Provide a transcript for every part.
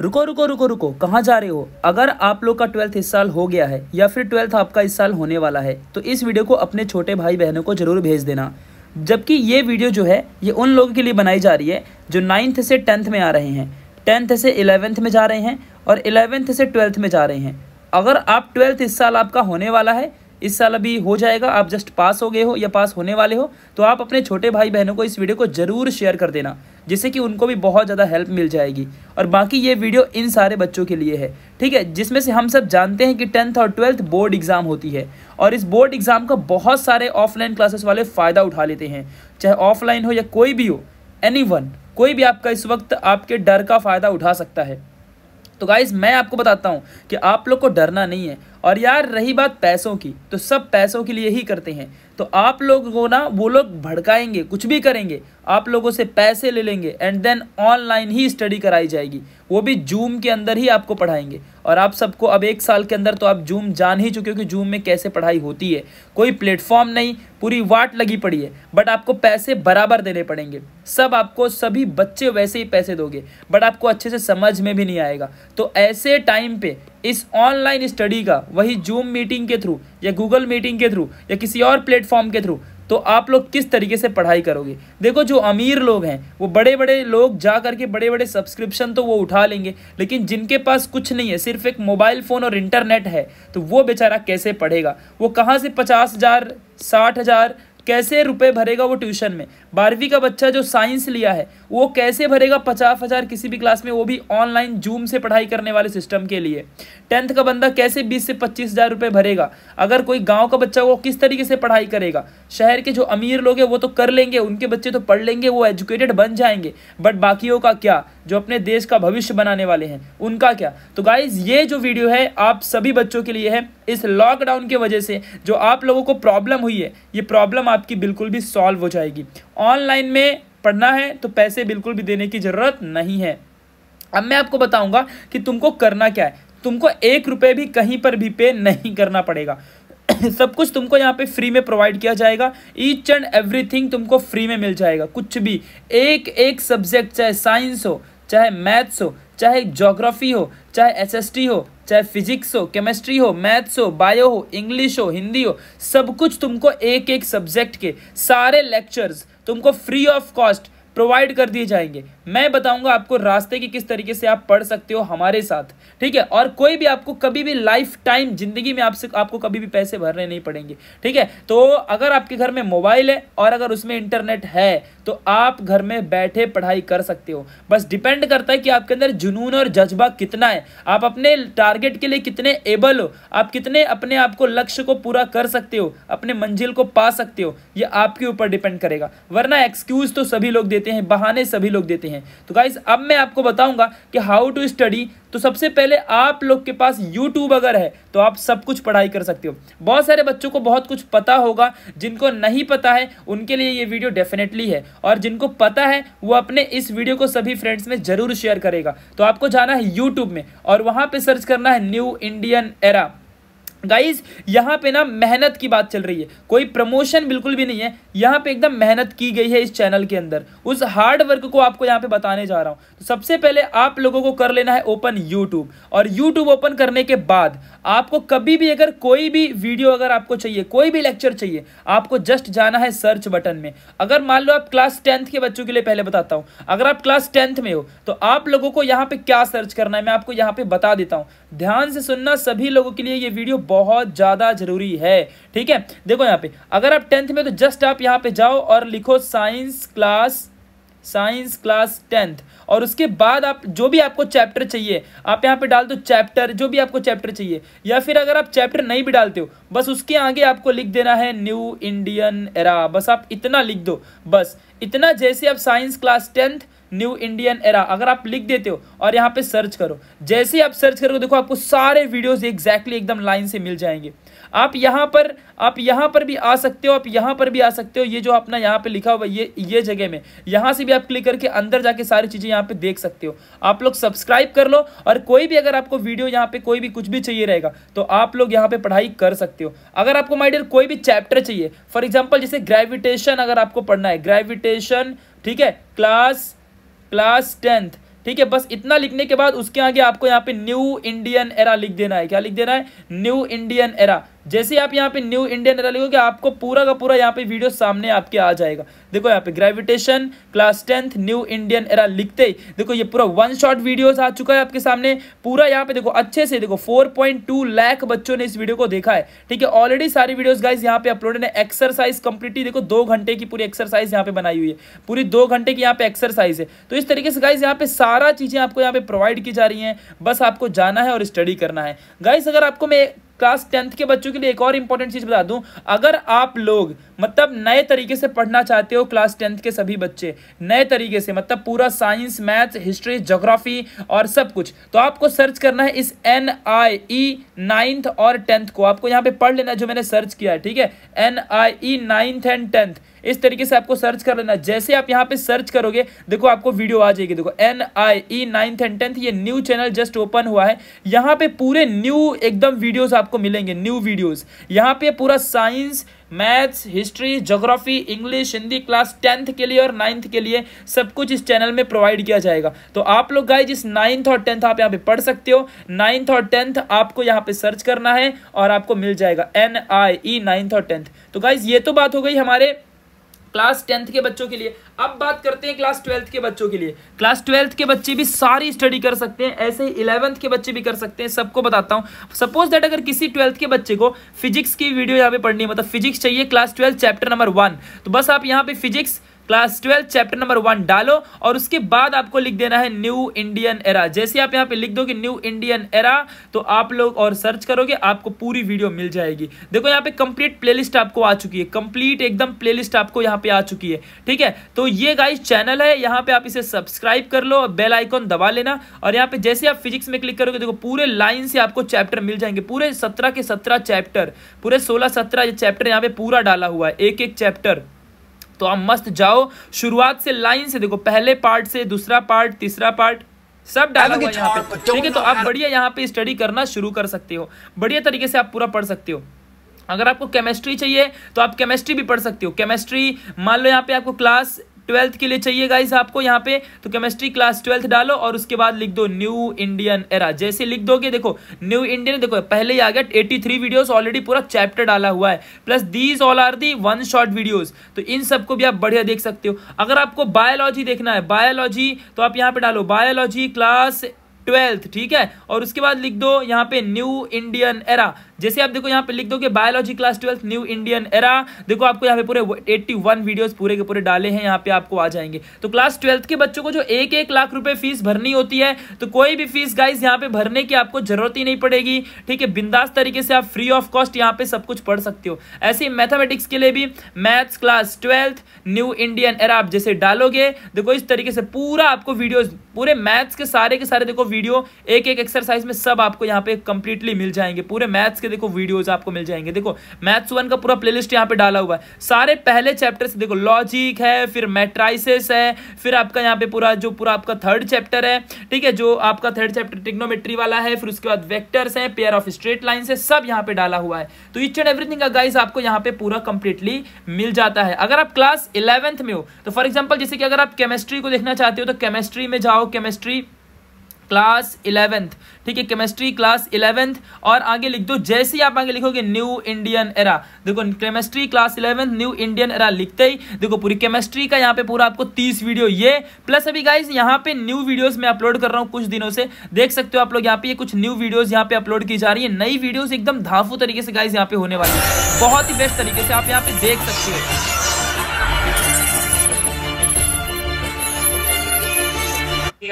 रुको रुको रुको रुको कहाँ जा रहे हो अगर आप लोग का ट्वेल्थ इस साल हो गया है या फिर ट्वेल्थ आपका इस साल होने वाला है तो इस वीडियो को अपने छोटे भाई बहनों को ज़रूर भेज देना जबकि ये वीडियो जो है ये उन लोगों के लिए बनाई जा रही है जो नाइन्थ से टेंथ में आ रहे हैं टेंथ से इलेवेंथ में जा रहे हैं और इलेवेंथ से ट्वेल्थ में जा रहे हैं अगर आप ट्वेल्थ इस साल आपका होने वाला है इस साल अभी हो जाएगा आप जस्ट पास हो गए हो या पास होने वाले हो तो आप अपने छोटे भाई बहनों को इस वीडियो को ज़रूर शेयर कर देना जिससे कि उनको भी बहुत ज़्यादा हेल्प मिल जाएगी और बाकी ये वीडियो इन सारे बच्चों के लिए है ठीक है जिसमें से हम सब जानते हैं कि टेंथ और ट्वेल्थ बोर्ड एग्ज़ाम होती है और इस बोर्ड एग्ज़ाम का बहुत सारे ऑफलाइन क्लासेस वाले फ़ायदा उठा लेते हैं चाहे ऑफलाइन हो या कोई भी हो एनी कोई भी आपका इस वक्त आपके डर का फ़ायदा उठा सकता है तो गाइज़ मैं आपको बताता हूँ कि आप लोग को डरना नहीं है और यार रही बात पैसों की तो सब पैसों के लिए ही करते हैं तो आप लोग को ना वो लोग भड़काएंगे कुछ भी करेंगे आप लोगों से पैसे ले लेंगे एंड देन ऑनलाइन ही स्टडी कराई जाएगी वो भी जूम के अंदर ही आपको पढ़ाएंगे और आप सबको अब एक साल के अंदर तो आप जूम जान ही चुके हो कि जूम में कैसे पढ़ाई होती है कोई प्लेटफॉर्म नहीं पूरी वाट लगी पड़ी है बट आपको पैसे बराबर देने पड़ेंगे सब आपको सभी बच्चे वैसे ही पैसे दोगे बट आपको अच्छे से समझ में भी नहीं आएगा तो ऐसे टाइम पे इस ऑनलाइन स्टडी का वही जूम मीटिंग के थ्रू या गूगल मीटिंग के थ्रू या किसी और प्लेटफॉर्म के थ्रू तो आप लोग किस तरीके से पढ़ाई करोगे देखो जो अमीर लोग हैं वो बड़े बड़े लोग जा करके बड़े बड़े सब्सक्रिप्शन तो वो उठा लेंगे लेकिन जिनके पास कुछ नहीं है सिर्फ एक मोबाइल फ़ोन और इंटरनेट है तो वो बेचारा कैसे पढ़ेगा वो कहाँ से पचास हज़ार साठ हज़ार कैसे रुपए भरेगा वो ट्यूशन में बारहवीं का बच्चा जो साइंस लिया है वो कैसे भरेगा पचास हज़ार किसी भी क्लास में वो भी ऑनलाइन जूम से पढ़ाई करने वाले सिस्टम के लिए टेंथ का बंदा कैसे बीस से पच्चीस हज़ार रुपये भरेगा अगर कोई गाँव का बच्चा वो किस तरीके से पढ़ाई करेगा शहर के जो अमीर लोग हैं वो तो कर लेंगे उनके बच्चे तो पढ़ लेंगे वो एजुकेटेड बन जाएंगे बट बाकियों का क्या जो अपने देश का भविष्य बनाने वाले हैं उनका क्या तो गाइज ये जो वीडियो है आप सभी बच्चों के लिए है इस लॉकडाउन की वजह से जो आप लोगों को प्रॉब्लम हुई है ये प्रॉब्लम आपकी बिल्कुल भी सॉल्व हो जाएगी ऑनलाइन में पढ़ना है तो पैसे बिल्कुल भी देने की ज़रूरत नहीं है अब मैं आपको बताऊंगा कि तुमको करना क्या है तुमको एक रुपये भी कहीं पर भी पे नहीं करना पड़ेगा सब कुछ तुमको यहाँ पे फ्री में प्रोवाइड किया जाएगा ईच एंड एवरीथिंग तुमको फ्री में मिल जाएगा कुछ भी एक एक सब्जेक्ट चाहे साइंस हो चाहे मैथ्स हो चाहे जोग्राफी हो चाहे एसएसटी हो चाहे फिजिक्स हो केमिस्ट्री हो मैथ्स हो बायो हो इंग्लिश हो हिंदी हो सब कुछ तुमको एक एक सब्जेक्ट के सारे लेक्चर्स तुमको फ्री ऑफ कॉस्ट प्रोवाइड कर दिए जाएंगे मैं बताऊंगा आपको रास्ते की किस तरीके से आप पढ़ सकते हो हमारे साथ ठीक है और कोई भी आपको कभी भी लाइफ टाइम जिंदगी में आपसे आपको कभी भी पैसे भरने नहीं पड़ेंगे ठीक है तो अगर आपके घर में मोबाइल है और अगर उसमें इंटरनेट है तो आप घर में बैठे पढ़ाई कर सकते हो बस डिपेंड करता है कि आपके अंदर जुनून और जज्बा कितना है आप अपने टारगेट के लिए कितने एबल हो आप कितने अपने आप को लक्ष्य को पूरा कर सकते हो अपने मंजिल को पा सकते हो ये आपके ऊपर डिपेंड करेगा वरना एक्सक्यूज तो सभी लोग देते देते हैं बहाने सभी लोग देते हैं तो गाइज अब मैं आपको बताऊंगा कि हाउ टू स्टडी तो सबसे पहले आप लोग के पास यूट्यूब अगर है तो आप सब कुछ पढ़ाई कर सकते हो बहुत सारे बच्चों को बहुत कुछ पता होगा जिनको नहीं पता है उनके लिए ये वीडियो डेफिनेटली है और जिनको पता है वो अपने इस वीडियो को सभी फ्रेंड्स में ज़रूर शेयर करेगा तो आपको जाना है यूट्यूब में और वहाँ पर सर्च करना है न्यू इंडियन एरा गाइज यहाँ पे ना मेहनत की बात चल रही है कोई प्रमोशन बिल्कुल भी नहीं है यहाँ पे एकदम मेहनत की गई है इस चैनल के अंदर उस हार्ड वर्क को आपको यहाँ पे बताने जा रहा हूँ तो सबसे पहले आप लोगों को कर लेना है ओपन यूट्यूब और यूट्यूब ओपन करने के बाद आपको कभी भी अगर कोई भी वीडियो अगर आपको चाहिए कोई भी लेक्चर चाहिए आपको जस्ट जाना है सर्च बटन में अगर मान लो आप क्लास टेंथ के बच्चों के लिए पहले बताता हूँ अगर आप क्लास टेंथ में हो तो आप लोगों को यहाँ पे क्या सर्च करना है मैं आपको यहाँ पे बता देता हूँ ध्यान से सुनना सभी लोगों के लिए ये वीडियो बहुत ज़्यादा ज़रूरी है ठीक है देखो यहाँ पे अगर आप टेंथ में तो जस्ट आप यहाँ पे जाओ और लिखो science class science class tenth और उसके बाद आप जो भी आपको चैप्टर चाहिए आप यहाँ पे डाल दो चैप्टर जो भी आपको चैप्टर चाहिए या फिर अगर आप चैप्टर नहीं भी डालते हो बस उसके आगे आपको लिख देना है न्यू इंडियन एरा बस आप इतना लिख दो बस इतना जैसे आप science class tenth new Indian era अगर आप लिख देते हो और यहाँ पे सर्च करो जैसे ही आप सर्च करोगे देखो आपको सारे वीडियोस एग्जैक्टली एकदम लाइन से मिल जाएंगे आप यहाँ पर आप यहाँ पर भी आ सकते हो आप यहाँ पर भी आ सकते हो ये जो अपना यहाँ पे लिखा हुआ ये ये जगह में यहाँ से भी आप क्लिक करके अंदर जाके सारी चीज़ें यहाँ पे देख सकते हो आप लोग सब्सक्राइब कर लो और कोई भी अगर आपको वीडियो यहाँ पे कोई भी कुछ भी चाहिए रहेगा तो आप लोग यहाँ पे पढ़ाई कर सकते हो अगर आपको माइडियर कोई भी चैप्टर चाहिए फॉर एग्जाम्पल जैसे ग्रेविटेशन अगर आपको पढ़ना है ग्रेविटेशन ठीक है क्लास क्लास टेंथ ठीक है बस इतना लिखने के बाद उसके आगे आपको यहाँ पे न्यू इंडियन एरा लिख देना है क्या लिख देना है न्यू इंडियन एरा जैसे आप यहाँ पे न्यू इंडियन डाले डालेंगे आपको पूरा का पूरा यहाँ पे वीडियो सामने आपके आ जाएगा देखो यहाँ पे gravitation class tenth new Indian era लिखते ही देखो ये पूरा वन शॉट वीडियोस आ चुका है आपके सामने पूरा यहाँ पे देखो अच्छे से देखो 4.2 लाख बच्चों ने इस वीडियो को देखा है ठीक है ऑलरेडी सारी वीडियो गाइज यहाँ पे अपलोडेड है एक्सरसाइज कंप्लीटली देखो दो घंटे की पूरी एक्सरसाइज यहाँ पे बनाई हुई है पूरी दो घंटे की यहाँ पे एक्सरसाइज है तो इस तरीके से गाइज यहाँ पे सारा चीजें आपको यहाँ पे प्रोवाइड की जा रही है बस आपको जाना है और स्टडी करना है गाइज अगर आपको मैं क्लास टेंथ के बच्चों के लिए एक और इंपॉर्टेंट चीज़ बता दूं अगर आप लोग मतलब नए तरीके से पढ़ना चाहते हो क्लास टेंथ के सभी बच्चे नए तरीके से मतलब पूरा साइंस मैथ हिस्ट्री जोग्राफी और सब कुछ तो आपको सर्च करना है इस एन आई ई नाइन्थ और टेंथ को आपको यहाँ पे पढ़ लेना है जो मैंने सर्च किया है ठीक है N I E ninth and tenth इस तरीके से आपको सर्च कर लेना जैसे आप यहाँ पे सर्च करोगे देखो आपको वीडियो आ जाएगी देखो N I E ninth and tenth ये न्यू चैनल जस्ट ओपन हुआ है यहाँ पे पूरे न्यू एकदम वीडियोस आपको मिलेंगे न्यू वीडियोस यहाँ पे पूरा science maths history geography English Hindi class tenth के लिए और नाइन्थ के लिए सब कुछ इस चैनल में प्रोवाइड किया जाएगा तो आप लोग गाइज इस नाइन्थ और टेंथ आप यहाँ पे पढ़ सकते हो नाइन्थ और टेंथ आपको यहाँ पे सर्च करना है और आपको मिल जाएगा एन आई ई नाइन्थ और टेंथ तो गाइज ये तो बात हो गई हमारे क्लास टेंथ के बच्चों के लिए अब बात करते हैं क्लास ट्वेल्थ के बच्चों के लिए क्लास ट्वेल्थ के बच्चे भी सारी स्टडी कर सकते हैं ऐसे ही इलेवंथ के बच्चे भी कर सकते हैं सबको बताता हूं सपोज दैट अगर किसी ट्वेल्थ के बच्चे को फिजिक्स की वीडियो यहाँ पे पढ़नी है मतलब फिजिक्स चाहिए class twelfth chapter number one तो बस आप यहाँ पे physics class twelfth chapter number one डालो और उसके बाद आपको लिख देना है न्यू इंडियन एरा जैसे आप यहाँ पे लिख दो न्यू इंडियन एरा तो आप लोग और सर्च करोगे आपको पूरी वीडियो मिल जाएगी देखो यहाँ पे कंप्लीट प्लेलिस्ट आपको आ चुकी है कंप्लीट एकदम प्लेलिस्ट आपको यहाँ पे आ चुकी है ठीक है तो ये गाइस चैनल है यहाँ पे आप इसे सब्सक्राइब कर लो बेल आइकॉन दबा लेना और यहाँ पे जैसे आप फिजिक्स में क्लिक करोगे देखो पूरे लाइन से आपको चैप्टर मिल जाएंगे पूरे सत्रह के सत्रह चैप्टर पूरे सोलह सत्रह चैप्टर यहाँ पे पूरा डाला हुआ है एक एक चैप्टर तो आप मस्त जाओ शुरुआत से लाइन से देखो पहले पार्ट से दूसरा पार्ट तीसरा पार्ट सब डायलॉग है यहाँ पे ठीक है तो आप बढ़िया यहाँ पे स्टडी करना शुरू कर सकते हो बढ़िया तरीके से आप पूरा पढ़ सकते हो अगर आपको केमिस्ट्री चाहिए तो आप केमिस्ट्री भी पढ़ सकते हो केमिस्ट्री मान लो यहाँ पे आपको क्लास ट्वेल्थ के लिए चाहिए गाइज आपको यहाँ पे तो केमिस्ट्री क्लास ट्वेल्थ डालो और उसके बाद लिख दो न्यू इंडियन एरा जैसे लिख दोगे देखो न्यू इंडियन देखो पहले ही आ गया एटी थ्री वीडियोज ऑलरेडी पूरा चैप्टर डाला हुआ है plus these all are the one short videos तो इन सबको भी आप बढ़िया देख सकते हो अगर आपको बायोलॉजी देखना है बायोलॉजी तो आप यहाँ पे डालो बायोलॉजी क्लास ट्वेल्थ ठीक है और उसके बाद लिख दो यहाँ पे न्यू इंडियन एरा जैसे आप देखो यहाँ पे लिख दो biology class twelfth new Indian era देखो आपको यहाँ पे पूरे 81 वीडियोस पूरे के पूरे डाले हैं यहाँ पे आपको आ जाएंगे तो क्लास ट्वेल्थ के बच्चों को जो एक एक लाख रुपए फीस भरनी होती है तो कोई भी फीस गाइज यहाँ पे भरने की आपको जरूरत ही नहीं पड़ेगी ठीक है बिंदास तरीके से आप फ्री ऑफ कॉस्ट यहाँ पे सब कुछ पढ़ सकते हो ऐसे मैथमेटिक्स के लिए भी maths class twelfth new Indian era आप जैसे डालोगे देखो इस तरीके से पूरा आपको वीडियोज पूरे मैथ्स के सारे के सारे देखो वीडियो एक एक एक्सरसाइज में सब आपको यहाँ पे कंप्लीटली मिल जाएंगे पूरे मैथ्स के देखो वीडियोज आपको मिल जाएंगे देखो मैथ्स वन का पूरा प्लेलिस्ट यहाँ पे डाला हुआ है सारे पहले चैप्टर से देखो लॉजिक है फिर मेट्राइसिस है फिर आपका यहाँ पे पूरा जो पूरा आपका थर्ड चैप्टर है ठीक है जो आपका थर्ड चैप्टर टिग्नोमेट्री वाला है फिर उसके बाद वैक्टर्स है पेयर ऑफ स्ट्रेट लाइन है सब यहाँ पे डाला हुआ है तो इच एंड एवरीथिंग का गाइज आपको यहाँ पे पूरा कंप्लीटली मिल जाता है अगर आप क्लास इलेवेंथ में हो तो फॉर एग्जाम्पल जैसे कि अगर आप केमिस्ट्री को देखना चाहते हो तो केमिस्ट्री में जाओ केमिस्ट्री क्लास इलेवेंथ ठीक है केमिस्ट्री क्लास इलेवेंथ और आगे लिख दो जैसे ही आप आगे लिखोगे न्यू इंडियन एरा देखो chemistry class eleventh new Indian era लिखते ही देखो पूरी केमिस्ट्री का यहाँ पे पूरा आपको तीस वीडियो ये प्लस अभी गाइज यहाँ पे न्यू वीडियोज मैं अपलोड कर रहा हूँ कुछ दिनों से देख सकते हो आप लोग यहाँ पे कुछ न्यू वीडियोज यहाँ पे अपलोड की जा रही है नई वीडियोज एकदम धाफू तरीके से गाइज यहाँ पे होने वाली है बहुत ही बेस्ट तरीके से आप यहाँ पे देख सकते हो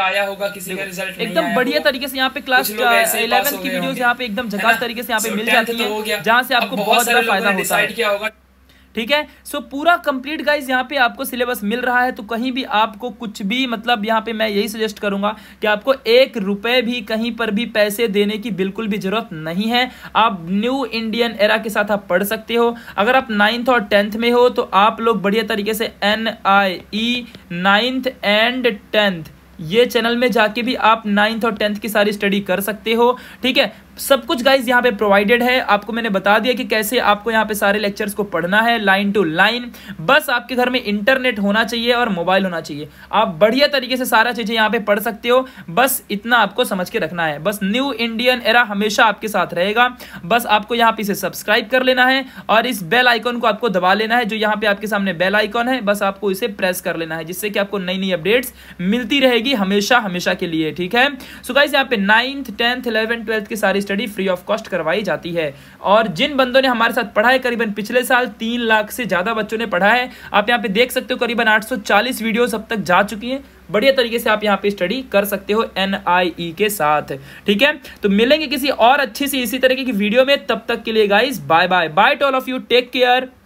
आया होगा किसी का रिजल्ट एकदम बढ़िया तरीके से यहाँ पे क्लास इलेवन की वीडियोस यहाँ पे एकदम झकास तरीके से यहाँ पे मिल जाती तो है जहाँ से आपको बहुत ज्यादा फायदा होता है ठीक है सो so, पूरा कंप्लीट गाइज यहाँ पे आपको सिलेबस मिल रहा है तो कहीं भी आपको कुछ भी मतलब यहाँ पे मैं यही सजेस्ट करूंगा कि आपको एक रुपए भी कहीं पर भी पैसे देने की बिल्कुल भी जरूरत नहीं है आप न्यू इंडियन एरा के साथ आप पढ़ सकते हो अगर आप नाइन्थ और टेंथ में हो तो आप लोग बढ़िया तरीके से N I E ninth and tenth ये चैनल में जाके भी आप नाइन्थ और टेंथ की सारी स्टडी कर सकते हो ठीक है सब कुछ गाइज यहाँ पे प्रोवाइडेड है आपको मैंने बता दिया कि कैसे आपको यहाँ पे सारे लेक्चर्स को पढ़ना है लाइन टू लाइन बस आपके घर में इंटरनेट होना चाहिए और मोबाइल होना चाहिए आप बढ़िया तरीके से सारा चीज़ें यहाँ पे पढ़ सकते हो बस इतना आपको समझ के रखना है बस न्यू इंडियन एरा हमेशा आपके साथ रहेगा बस आपको यहाँ पे इसे सब्सक्राइब कर लेना है और इस बेल आइकॉन को आपको दबा लेना है जो यहाँ पे आपके सामने बेल आइकॉन है बस आपको इसे प्रेस कर लेना है जिससे कि आपको नई नई अपडेट्स मिलती रहेगी हमेशा हमेशा के लिए ठीक है सो गाइज यहाँ पे नाइन्थ टेंथ इलेवन ट्वेल्थ के सारे स्टडी फ्री ऑफ कॉस्ट करवाई जाती है और जिन बंदों ने हमारे साथ पढ़ा है करीबन पिछले साल तीन लाख से ज़्यादा बच्चों ने पढ़ा है आप यहाँ पे देख सकते हो करीबन 840 वीडियोस अब तक जा चुकी हैं बढ़िया तरीके से आप यहाँ पे स्टडी कर सकते हो एन e के साथ ठीक है तो मिलेंगे किसी और अच्छी सी इसी तरीके की वीडियो में तब तक के लिए guys bye bye bye to all of you take care